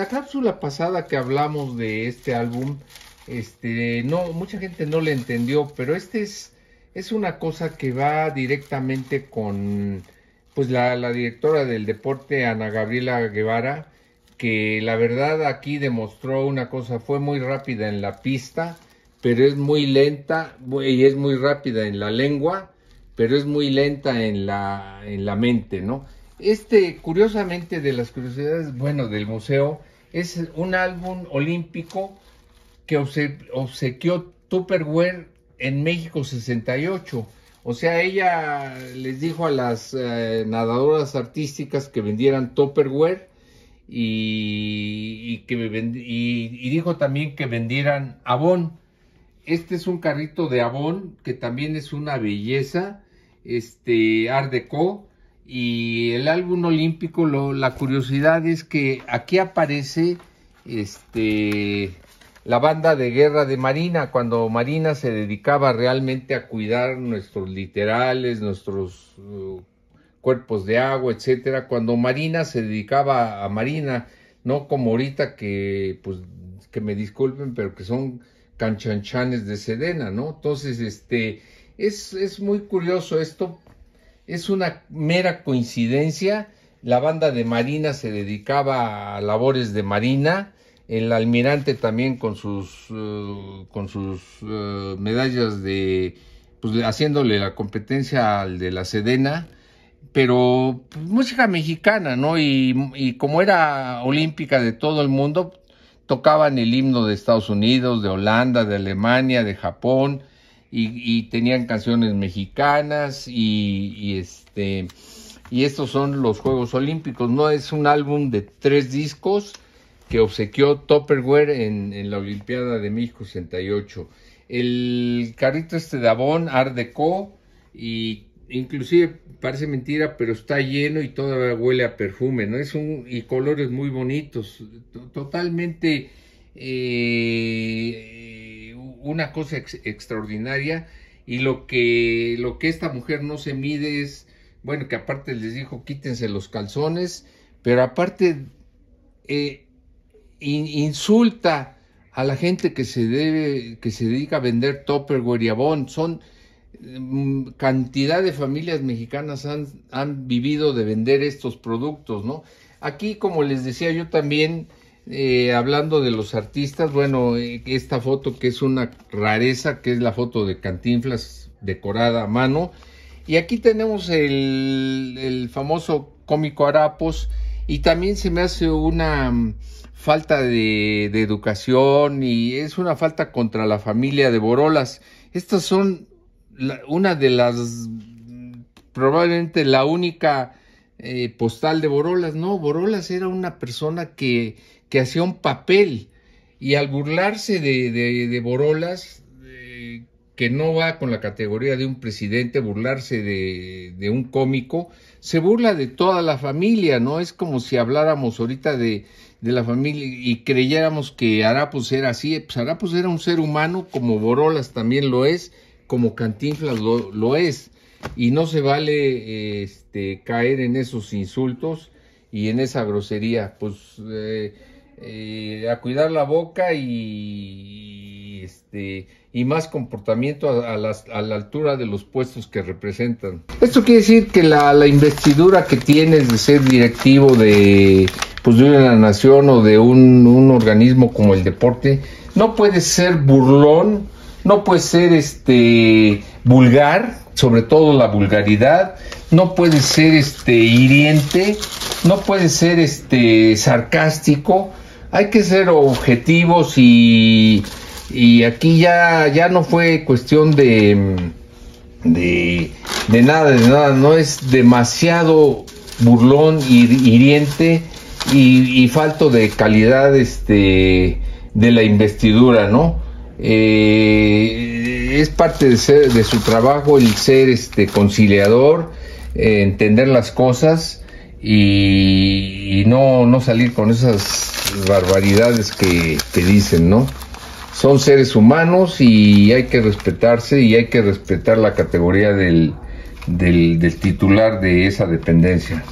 la cápsula pasada que hablamos de este álbum, este, no, mucha gente no le entendió, pero este es, es una cosa que va directamente con, pues la, la directora del deporte, Ana Gabriela Guevara, que la verdad aquí demostró una cosa, fue muy rápida en la pista, pero es muy lenta y es muy rápida en la lengua, pero es muy lenta en la, en la mente, ¿no? Este, curiosamente, de las curiosidades, bueno, del museo, es un álbum olímpico que obsequió Tupperware en México 68. O sea, ella les dijo a las eh, nadadoras artísticas que vendieran Tupperware y, que dijo también que vendieran Avon. Este es un carrito de Avon que también es una belleza, este Art Deco y el álbum olímpico, lo, la curiosidad es que aquí aparece este, la banda de guerra de Marina, cuando Marina se dedicaba realmente a cuidar nuestros literales, nuestros uh, cuerpos de agua, etcétera, cuando Marina se dedicaba a Marina, no como ahorita que, pues, que me disculpen, pero que son canchanchanes de Sedena, ¿no? Entonces, este, es, es muy curioso esto es una mera coincidencia. La banda de Marina se dedicaba a labores de Marina, el almirante también con sus, eh, con sus eh, medallas de, pues haciéndole la competencia al de la Sedena, pero pues, música mexicana, ¿no? Y, y como era olímpica de todo el mundo, tocaban el himno de Estados Unidos, de Holanda, de Alemania, de Japón, y, tenían canciones mexicanas y, este y estos son los Juegos Olímpicos, no es un álbum de tres discos que obsequió Topperware en, la Olimpiada de México 68. El carrito este de Avon, Art Deco, y inclusive parece mentira, pero está lleno y todavía huele a perfume, ¿no? Es un, y colores muy bonitos, totalmente eh, una cosa extraordinaria y lo que, lo que esta mujer no se mide es, bueno, que aparte les dijo quítense los calzones, pero aparte eh, insulta a la gente que se, debe, que se dedica a vender topper, y Son mm, cantidad de familias mexicanas han, han vivido de vender estos productos, ¿no? Aquí, como les decía yo también, eh, hablando de los artistas, bueno, eh, esta foto que es una rareza, que es la foto de Cantinflas decorada a mano. Y aquí tenemos el, famoso cómico Arapos. Y también se me hace una mm, falta de, educación y es una falta contra la familia de Borolas. Estas son una de las, mm, probablemente la única eh, postal de Borolas. No, Borolas era una persona que que hacía un papel y al burlarse de, de, Borolas, que no va con la categoría de un presidente, burlarse de, de, un cómico, se burla de toda la familia, ¿no? Es como si habláramos ahorita de, la familia y creyéramos que Arapus era así. Pues Arapus era un ser humano, como Borolas también lo es, como Cantinflas lo, lo es. Y no se vale este, caer en esos insultos y en esa grosería. Pues. Eh, eh, a cuidar la boca y, este y más comportamiento a, la altura de los puestos que representan. Esto quiere decir que la, investidura que tienes de ser directivo de, pues, una nación o de un, organismo como el deporte, no puede ser burlón, no puede ser este vulgar, sobre todo la vulgaridad, no puede ser este hiriente, no puede ser este sarcástico, hay que ser objetivos y, y aquí ya, ya no fue cuestión de, de, nada, de nada, no es demasiado burlón, hiriente y, y falto de calidad este, de la investidura, ¿no? Eh, es parte de, ser, de su trabajo el ser este, conciliador, eh, entender las cosas y, no, no salir con esas barbaridades que, que dicen, ¿no? Son seres humanos y hay que respetarse y hay que respetar la categoría del, del titular de esa dependencia.